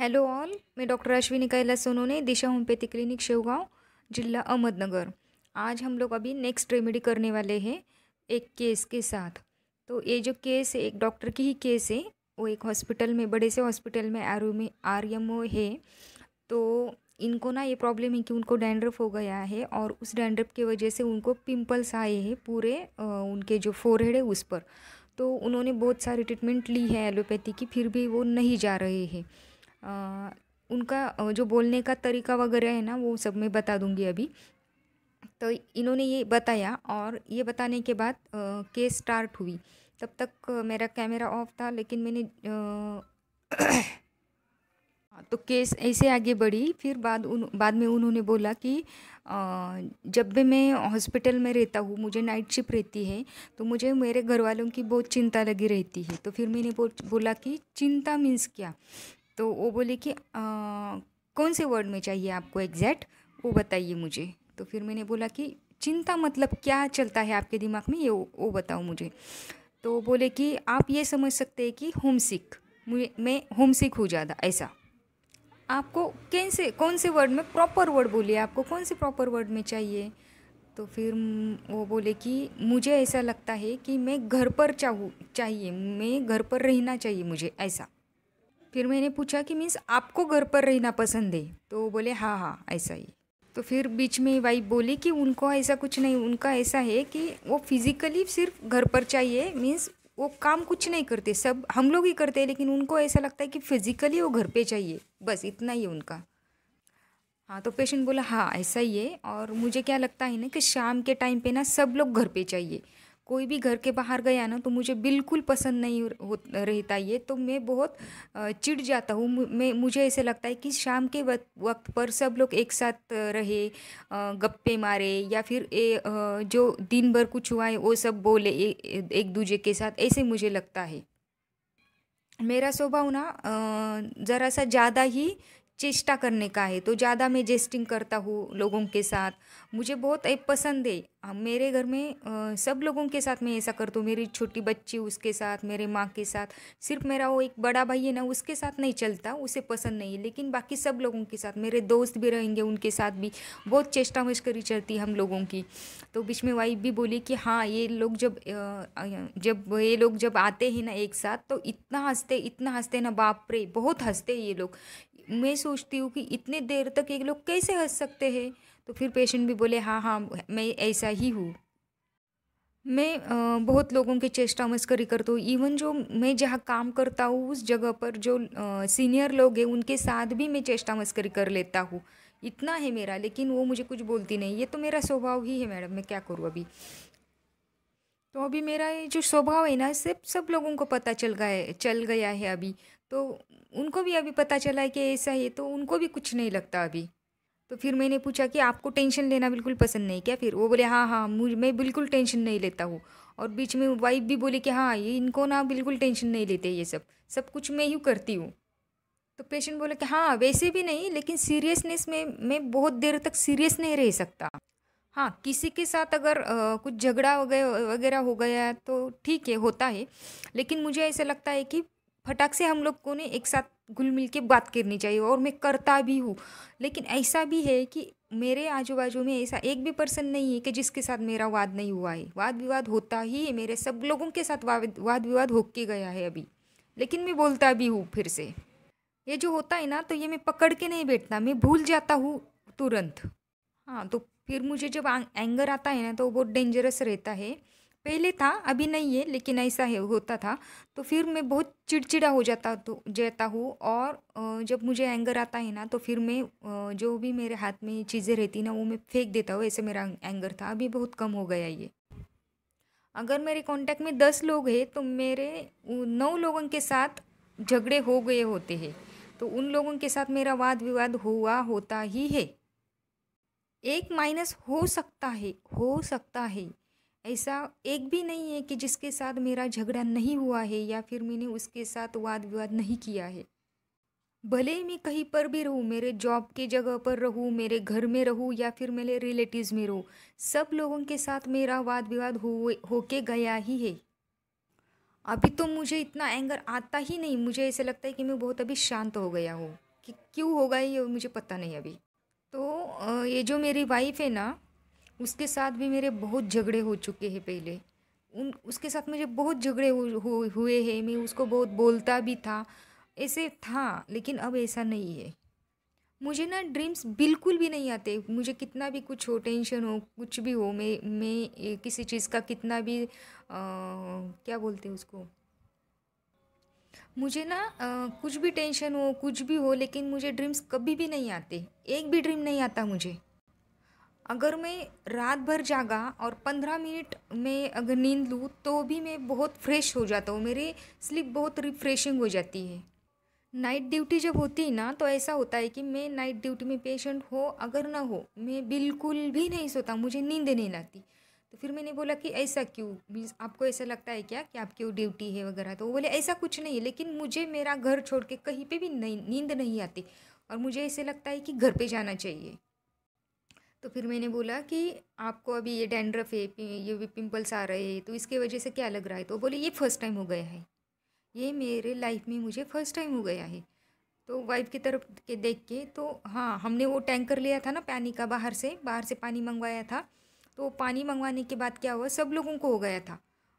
hello all मैं doctor Ashwini Kailas Sonone Disha homeopathy clinic Shevgaon जिला अहमदनगर आज हम लोग अभी नेक्स्ट रेमेडी करने वाले हैं एक केस के साथ तो ये जो केस है एक डॉक्टर की ही केस है वो एक हॉस्पिटल में बड़े से हॉस्पिटल में आर में आर एम ओ है तो इनको ना ये प्रॉब्लम है कि उनको डैंड्रफ हो गया है और उस डैंड्रफ की वजह से उनको पिम्पल्स आए हैं पूरे उनके जो फोरहेड है उस पर तो उन्होंने बहुत सारी ट्रीटमेंट ली है एलोपैथी की फिर भी वो नहीं जा रहे हैं उनका जो बोलने का तरीका वगैरह है ना वो सब मैं बता दूंगी अभी तो इन्होंने ये बताया और ये बताने के बाद केस स्टार्ट हुई तब तक मेरा कैमरा ऑफ था लेकिन मैंने हाँ, तो केस ऐसे आगे बढ़ी फिर बाद उन बाद में उन्होंने बोला कि जब भी मैं हॉस्पिटल में रहता हूँ मुझे नाइट शिफ्ट रहती है तो मुझे मेरे घर वालों की बहुत चिंता लगी रहती है तो फिर मैंने बोला कि चिंता मीन्स क्या तो वो बोले कि आ, कौन से वर्ड में चाहिए आपको एग्जैक्ट वो बताइए मुझे तो फिर मैंने बोला कि चिंता मतलब क्या चलता है आपके दिमाग में ये वो बताओ मुझे तो बोले कि आप ये समझ सकते हैं कि होम सिक मुझे मैं होम सिक हूँ ज़्यादा ऐसा आपको कौन से कौन से वर्ड में प्रॉपर वर्ड बोलिए आपको कौन से प्रॉपर वर्ड में चाहिए तो फिर वो बोले कि मुझे ऐसा लगता है कि मैं घर पर चाहूँ चाहिए मैं घर पर रहना चाहिए मुझे ऐसा फिर मैंने पूछा कि मीन्स आपको घर पर रहना पसंद है तो बोले हाँ हाँ ऐसा ही तो फिर बीच में वाइफ बोली कि उनको ऐसा कुछ नहीं उनका ऐसा है कि वो फिज़िकली सिर्फ घर पर चाहिए मीन्स वो काम कुछ नहीं करते सब हम लोग ही करते हैं लेकिन उनको ऐसा लगता है कि फिज़िकली वो घर पे चाहिए बस इतना ही उनका हाँ तो पेशेंट बोला हाँ ऐसा ही है और मुझे क्या लगता है ना कि शाम के टाइम पे ना सब लोग घर पे चाहिए कोई भी घर के बाहर गया ना तो मुझे बिल्कुल पसंद नहीं हो रहता ये तो मैं बहुत चिढ़ जाता हूँ मैं मुझे ऐसे लगता है कि शाम के वक्त पर सब लोग एक साथ रहे गप्पे मारे या फिर ए, जो दिन भर कुछ हुआ है वो सब बोले ए, एक दूजे के साथ ऐसे मुझे लगता है मेरा स्वभाव ना ज़रा सा ज़्यादा ही चेष्टा करने का है तो ज़्यादा मैं जेस्टिंग करता हूँ लोगों के साथ मुझे बहुत एक पसंद है मेरे घर में आ, सब लोगों के साथ मैं ऐसा करती हूँ मेरी छोटी बच्ची उसके साथ मेरे माँ के साथ सिर्फ मेरा वो एक बड़ा भाई है ना उसके साथ नहीं चलता उसे पसंद नहीं है लेकिन बाकी सब लोगों के साथ मेरे दोस्त भी रहेंगे उनके साथ भी बहुत चेष्टा करी चलती हम लोगों की तो बीच में वाइफ भी बोली कि हाँ ये लोग जब जब ये लोग जब आते हैं ना एक साथ तो इतना हंसते इतना हंसते ना बाप रे बहुत हंसते ये लोग मैं सोचती हूँ कि इतने देर तक ये लोग कैसे हंस सकते हैं तो फिर पेशेंट भी बोले हाँ हाँ मैं ऐसा ही हूँ मैं बहुत लोगों के चेष्टा मस्करी करती हूँ इवन जो मैं जहाँ काम करता हूँ उस जगह पर जो सीनियर लोग हैं उनके साथ भी मैं चेष्टा मस्करी कर लेता हूँ इतना है मेरा लेकिन वो मुझे कुछ बोलती नहीं ये तो मेरा स्वभाव ही है मैडम मैं क्या करूँ अभी तो अभी मेरा ये जो स्वभाव है ना सिर्फ सब लोगों को पता चल गया है चल गया है अभी तो उनको भी अभी पता चला है कि ऐसा है तो उनको भी कुछ नहीं लगता अभी तो फिर मैंने पूछा कि आपको टेंशन लेना बिल्कुल पसंद नहीं क्या फिर वो बोले हाँ हाँ मैं बिल्कुल टेंशन नहीं लेता हूँ और बीच में वाइफ भी बोली कि हाँ ये इनको ना बिल्कुल टेंशन नहीं लेते ये सब सब कुछ मैं ही करती हूँ तो पेशेंट बोला कि हाँ वैसे भी नहीं लेकिन सीरियसनेस में मैं बहुत देर तक सीरियस नहीं रह सकता हाँ किसी के साथ अगर आ, कुछ झगड़ा वगैरह हो गया तो ठीक है होता है लेकिन मुझे ऐसा लगता है कि फटाक से हम लोग को ने एक साथ घुल मिल के बात करनी चाहिए और मैं करता भी हूँ लेकिन ऐसा भी है कि मेरे आजू बाजू में ऐसा एक भी पर्सन नहीं है कि जिसके साथ मेरा वाद नहीं हुआ है वाद विवाद होता ही है मेरे सब लोगों के साथ वाद विवाद हो के गया है अभी लेकिन मैं बोलता भी हूँ फिर से ये जो होता है ना तो ये मैं पकड़ के नहीं बैठता मैं भूल जाता हूँ तुरंत हाँ तो फिर मुझे जब एंगर आता है ना तो बहुत डेंजरस रहता है पहले था अभी नहीं है लेकिन ऐसा है होता था तो फिर मैं बहुत चिड़चिड़ा हो जाता तो जाता हूँ और जब मुझे एंगर आता है ना तो फिर मैं जो भी मेरे हाथ में चीज़ें रहती ना वो मैं फेंक देता हूँ ऐसे मेरा एंगर था अभी बहुत कम हो गया ये अगर मेरे कांटेक्ट में दस लोग हैं तो मेरे नौ लोगों के साथ झगड़े हो गए होते हैं तो उन लोगों के साथ मेरा वाद विवाद हुआ होता ही है एक माइनस हो सकता है हो सकता है ऐसा एक भी नहीं है कि जिसके साथ मेरा झगड़ा नहीं हुआ है या फिर मैंने उसके साथ वाद विवाद नहीं किया है भले ही मैं कहीं पर भी रहूँ मेरे जॉब के जगह पर रहूँ मेरे घर में रहूँ या फिर मेरे रिलेटिव्स में रहूँ सब लोगों के साथ मेरा वाद विवाद हो होके गया ही है अभी तो मुझे इतना एंगर आता ही नहीं मुझे ऐसा लगता है कि मैं बहुत अभी शांत हो गया हूँ कि क्यों होगा ये मुझे पता नहीं अभी तो ये जो मेरी वाइफ है ना उसके साथ भी मेरे बहुत झगड़े हो चुके हैं पहले उन उसके साथ मुझे बहुत झगड़े हुए हैं मैं उसको बहुत बोलता भी था ऐसे था लेकिन अब ऐसा नहीं है मुझे ना ड्रीम्स बिल्कुल भी नहीं आते मुझे कितना भी कुछ हो टेंशन हो कुछ भी हो मैं मैं किसी चीज़ का कितना भी आ, क्या बोलते हैं उसको मुझे ना आ, कुछ भी टेंशन हो कुछ भी हो लेकिन मुझे ड्रीम्स कभी भी नहीं आते एक भी ड्रीम नहीं आता मुझे अगर मैं रात भर जागा और पंद्रह मिनट में अगर नींद लूँ तो भी मैं बहुत फ्रेश हो जाता हूँ मेरे स्लीप बहुत रिफ्रेशिंग हो जाती है नाइट ड्यूटी जब होती है ना तो ऐसा होता है कि मैं नाइट ड्यूटी में पेशेंट हो अगर ना हो मैं बिल्कुल भी नहीं सोता मुझे नींद नहीं लगती तो फिर मैंने बोला कि ऐसा क्यों मीन्स आपको ऐसा लगता है क्या कि आपकी ड्यूटी है वगैरह तो वो बोले ऐसा कुछ नहीं है लेकिन मुझे मेरा घर छोड़ के कहीं पे भी नहीं नींद नहीं आती और मुझे ऐसे लगता है कि घर पे जाना चाहिए तो फिर मैंने बोला कि आपको अभी ये डैंड्रफ है ये भी पिम्पल्स आ रहे हैं तो इसके वजह से क्या लग रहा है तो बोले ये फर्स्ट टाइम हो गया है ये मेरे लाइफ में मुझे फर्स्ट टाइम हो गया है तो वाइफ की तरफ के देख के तो हाँ हमने वो टैंकर लिया था ना पानी का बाहर से बाहर से पानी मंगवाया था तो पानी मंगवाने के बाद क्या हुआ सब लोगों को हो गया था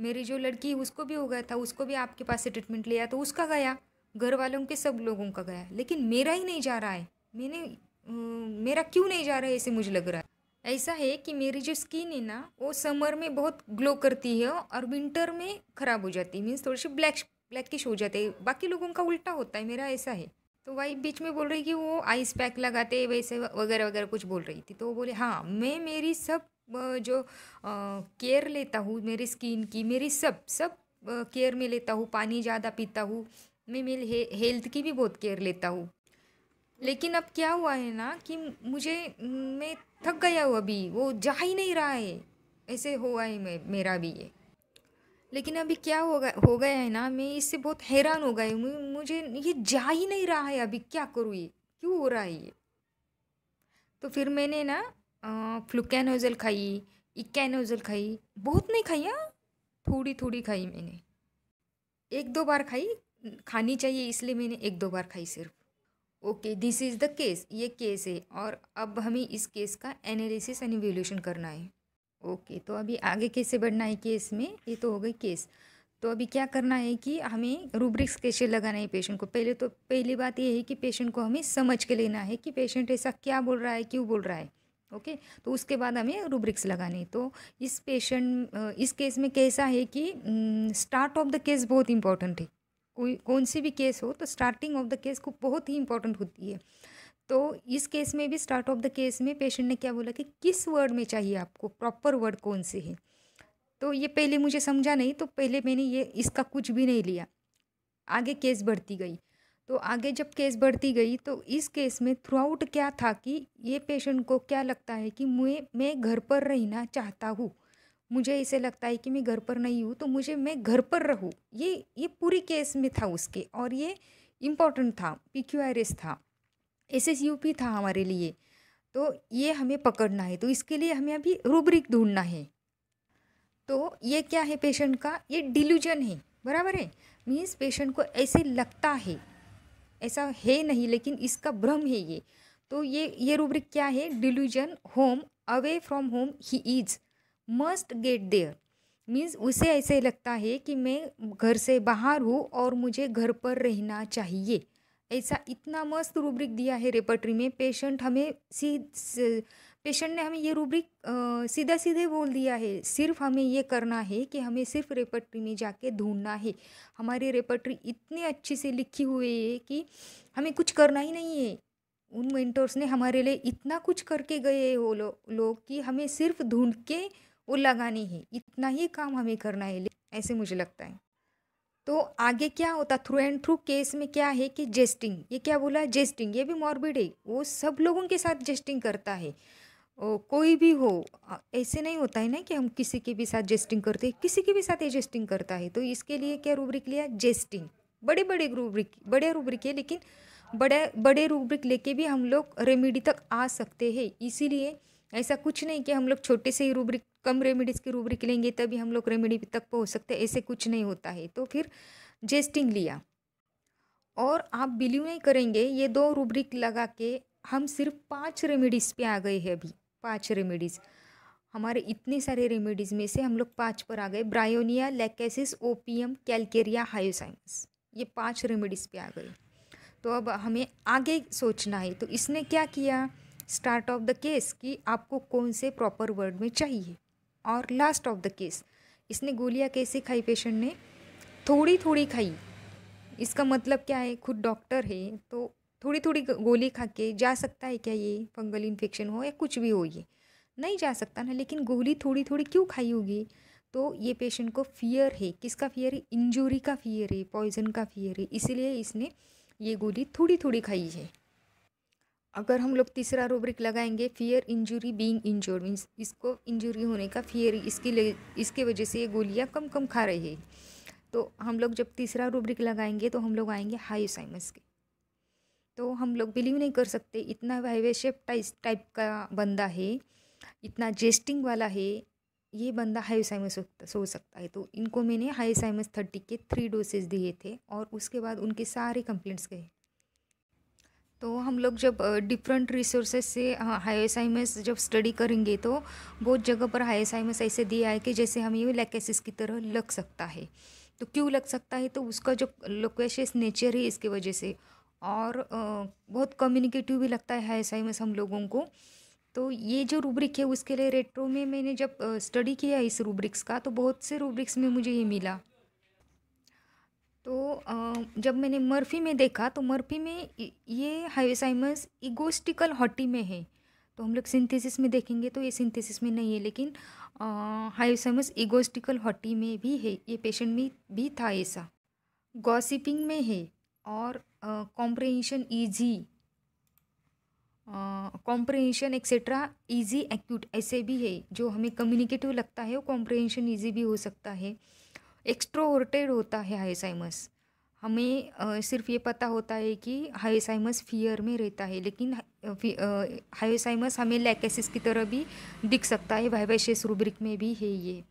मेरी जो लड़की उसको भी हो गया था उसको भी आपके पास से ट्रीटमेंट लिया तो उसका गया घर वालों के सब लोगों का गया लेकिन मेरा ही नहीं जा रहा है मैंने मेरा क्यों नहीं जा रहा है ऐसे मुझे लग रहा है ऐसा है कि मेरी जो स्किन है ना वो समर में बहुत ग्लो करती है और विंटर में ख़राब हो जाती है मीन्स थोड़ी सी ब्लैक ब्लैकिश हो जाते हैं बाकी लोगों का उल्टा होता है मेरा ऐसा है तो वाइफ बीच में बोल रही कि वो आइस पैक लगाते वैसे वगैरह वगैरह कुछ बोल रही थी तो वो बोले हाँ मैं मेरी सब जो केयर लेता हूँ मेरी स्किन की मेरी सब सब केयर में लेता हूँ पानी ज़्यादा पीता हूँ मैं मेरी हेल्थ की भी बहुत केयर लेता हूँ लेकिन अब क्या हुआ है ना कि मुझे मैं थक गया हूँ अभी वो जा ही नहीं रहा है ऐसे हुआ है मैं मेरा भी ये लेकिन अभी क्या हो गया हो गया है ना मैं इससे बहुत हैरान हो गई मुझे ये जा ही नहीं रहा है अभी क्या करूँ ये क्यों हो रहा है ये तो फिर मैंने ना फ्लुकैनोजल खाई इक्ैनोजल खाई बहुत नहीं खाई हाँ थोड़ी थोड़ी खाई मैंने एक दो बार खाई खानी चाहिए इसलिए मैंने एक दो बार खाई सिर्फ okay this is the case ये केस है और अब हमें इस केस का एनालिसिस एंड इवेल्यूशन करना है ओके तो अभी आगे कैसे बढ़ना है केस में ये तो हो गई केस तो अभी क्या करना है कि हमें रूब्रिक्स कैसे लगाना है पेशेंट को पहले तो पहली बात ये है कि पेशेंट को हमें समझ के लेना है कि पेशेंट ऐसा क्या बोल रहा है क्यों बोल रहा है ओके तो उसके बाद हमें रूब्रिक्स लगाने तो इस पेशेंट इस केस में कैसा है कि स्टार्ट ऑफ द केस बहुत इंपॉर्टेंट है कोई कौन सी भी केस हो तो स्टार्टिंग ऑफ द केस को बहुत ही इंपॉर्टेंट होती है तो इस केस में भी स्टार्ट ऑफ द केस में पेशेंट ने क्या बोला कि किस वर्ड में चाहिए आपको प्रॉपर वर्ड कौन से है तो ये पहले मुझे समझा नहीं तो पहले मैंने ये इसका कुछ भी नहीं लिया आगे केस बढ़ती गई तो आगे जब केस बढ़ती गई तो इस केस में थ्रू आउट क्या था कि ये पेशेंट को क्या लगता है कि मुझे मैं घर पर रहना चाहता हूँ मुझे ऐसे लगता है कि मैं घर पर नहीं हूँ तो मुझे मैं घर पर रहूँ ये ये पूरी केस में था उसके और ये इम्पोर्टेंट था पी क्यू आर एस था एस एस यू पी था हमारे लिए तो ये हमें पकड़ना है तो इसके लिए हमें अभी रूब्रिक ढूंढना है तो ये क्या है पेशेंट का ये डिल्यूजन है बराबर है मीन्स पेशेंट को ऐसे लगता है ऐसा है नहीं लेकिन इसका भ्रम है ये तो ये ये रूब्रिक क्या है delusion home away from home he is must get there means उसे ऐसे लगता है कि मैं घर से बाहर हूँ और मुझे घर पर रहना चाहिए ऐसा इतना मस्त रूब्रिक दिया है रेपर्टरी में पेशेंट हमें सी पेशेंट ने हमें ये रूब्रिक सीधा सीधे बोल दिया है सिर्फ हमें ये करना है कि हमें सिर्फ रेपटरी में जाके ढूंढना है हमारी रेपर्टरी इतनी अच्छी से लिखी हुई है कि हमें कुछ करना ही नहीं है उन मेंटर्स ने हमारे लिए इतना कुछ करके गए वो लो, लोग कि हमें सिर्फ ढूंढ के वो लगानी है इतना ही काम हमें करना है ऐसे मुझे लगता है तो आगे क्या होता थ्रू एंड थ्रू केस में क्या है कि जेस्टिंग ये क्या बोला जेस्टिंग ये भी मॉर्बिड है वो सब लोगों के साथ जेस्टिंग करता है ओ, कोई भी हो ऐसे नहीं होता है ना कि हम किसी के भी साथ जेस्टिंग करते हैं किसी के भी साथ एजेस्टिंग करता है तो इसके लिए क्या रूब्रिक लिया जेस्टिंग बड़े बड़े रूब्रिक बड़े रूब्रिक है लेकिन बड़े बड़े रूब्रिक लेके भी हम लोग रेमिडी तक आ सकते हैं इसीलिए ऐसा कुछ नहीं कि हम लोग छोटे से ही रूब्रिक कम रेमेडीज़ की रूबरिक लेंगे तभी हम लोग रेमेडी तक पहुँच सकते हैं ऐसे कुछ नहीं होता है तो फिर जेस्टिंग लिया और आप बिलीव नहीं करेंगे ये दो रूबरिक लगा के हम सिर्फ पाँच रेमेडीज़ पे आ गए हैं अभी पाँच रेमेडीज़ हमारे इतने सारे रेमेडीज़ में से हम लोग पाँच पर आ गए bryonia lachesis opium calcarea hyoscyamus ये पाँच रेमेडीज़ पे आ गए तो अब हमें आगे सोचना है तो इसने क्या किया स्टार्ट ऑफ द केस कि आपको कौन से प्रॉपर वर्ड में चाहिए और लास्ट ऑफ द केस इसने गोलियाँ कैसे खाई पेशेंट ने थोड़ी थोड़ी खाई इसका मतलब क्या है खुद डॉक्टर है तो थोड़ी थोड़ी गोली खा के जा सकता है क्या ये फंगल इन्फेक्शन हो या कुछ भी हो ये नहीं जा सकता ना लेकिन गोली थोड़ी थोड़ी क्यों खाई होगी तो ये पेशेंट को फियर है किसका फियर है इंजोरी का फियर है पॉइजन का फियर है इसीलिए इसने ये गोली थोड़ी थोड़ी खाई है अगर हम लोग तीसरा रूब्रिक लगाएंगे fear injury being injured means इसको इंजरी होने का फियर इसकी इसके वजह से ये गोलियाँ कम कम खा रही है तो हम लोग जब तीसरा रूब्रिक लगाएंगे तो हम लोग आएंगे हाईसाइमस के तो हम लोग बिलीव नहीं कर सकते इतना वाइवेशप टाइप टाइप का बंदा है इतना जेस्टिंग वाला है ये बंदा हाईसाइमस हो सकता है तो इनको मैंने हाईसाइमस थर्टी के थ्री डोसेज दिए थे और उसके बाद उनके सारे कंप्लेंट्स गए तो हम लोग जब डिफरेंट रिसोर्सेज से हाई एस आई में जब स्टडी करेंगे तो बहुत जगह पर हाई एस आई में ऐसे दिया है कि जैसे हमें लैकेसिस की तरह लग सकता है तो क्यों लग सकता है तो उसका जो लोकेशियस नेचर है इसके वजह से और बहुत कम्युनिकेटिव भी लगता है हाई एस आई में हम लोगों को तो ये जो रूब्रिक है उसके लिए रेट्रो में मैंने जब स्टडी किया इस रूब्रिक्स का तो बहुत से रूब्रिक्स में मुझे ये मिला तो जब मैंने मर्फी में देखा तो मर्फी में ये हाइवेसाइमस इगोस्टिकल हॉटी में है तो हम लोग सिंथेसिस में देखेंगे तो ये सिंथेसिस में नहीं है लेकिन हाइवेसाइमस इगोस्टिकल हॉटी में भी है ये पेशेंट में भी था ऐसा गॉसिपिंग में है और comprehension easy comprehension etcetera easy acute ऐसे भी है जो हमें कम्युनिकेटिव लगता है वो कॉम्प्रेंशन ईजी भी हो सकता है एक्स्ट्रोवर्टेड होता है हाईसाइमस हमें सिर्फ ये पता होता है कि हाईसाइमस फियर में रहता है लेकिन हाईसाइमस हमें लैकेसिस की तरह भी दिख सकता है वाइवाशेस रूब्रिक में भी है ये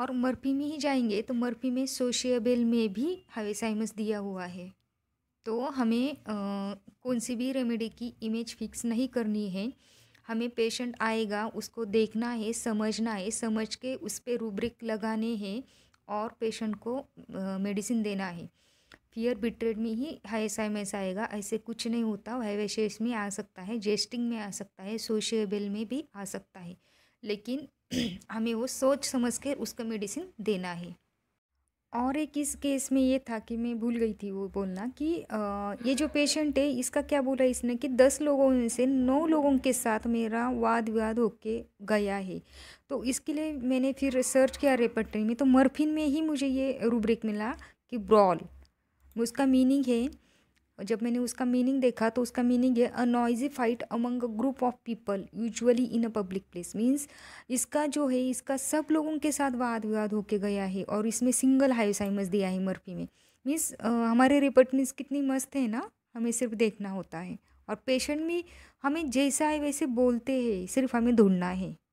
और मर्फी में ही जाएंगे तो मर्फी में सोशियबेल में भी हाईसाइमस दिया हुआ है तो हमें आ, कौन सी भी रेमेडी की इमेज फिक्स नहीं करनी है हमें पेशेंट आएगा उसको देखना है समझना है समझ के उस पर रूब्रिक लगाने हैं और पेशेंट को मेडिसिन देना है फियर बिट्रेड में ही ऐसा वैसा आएगा ऐसे कुछ नहीं होता वह वैशेष में आ सकता है जेस्टिंग में आ सकता है सोशियबल में भी आ सकता है लेकिन हमें वो सोच समझ कर उसका मेडिसिन देना है और एक इस केस में ये था कि मैं भूल गई थी वो बोलना कि आ, ये जो पेशेंट है इसका क्या बोला इसने कि दस लोगों में से नौ लोगों के साथ मेरा वाद विवाद होके गया है तो इसके लिए मैंने फिर सर्च किया रेपर्टरी में तो मर्फिन में ही मुझे ये रूब्रिक मिला कि ब्रॉल उसका मीनिंग है और जब मैंने उसका मीनिंग देखा तो उसका मीनिंग है a noisy fight among a group of people usually in a public place means इसका जो है इसका सब लोगों के साथ वाद विवाद होके गया है और इसमें सिंगल हायोसाइमस दिया है मर्फी में मीन्स हमारे रिपर्टनीस कितनी मस्त है ना हमें सिर्फ देखना होता है और पेशेंट भी हमें जैसा है वैसे बोलते हैं सिर्फ हमें ढूंढना है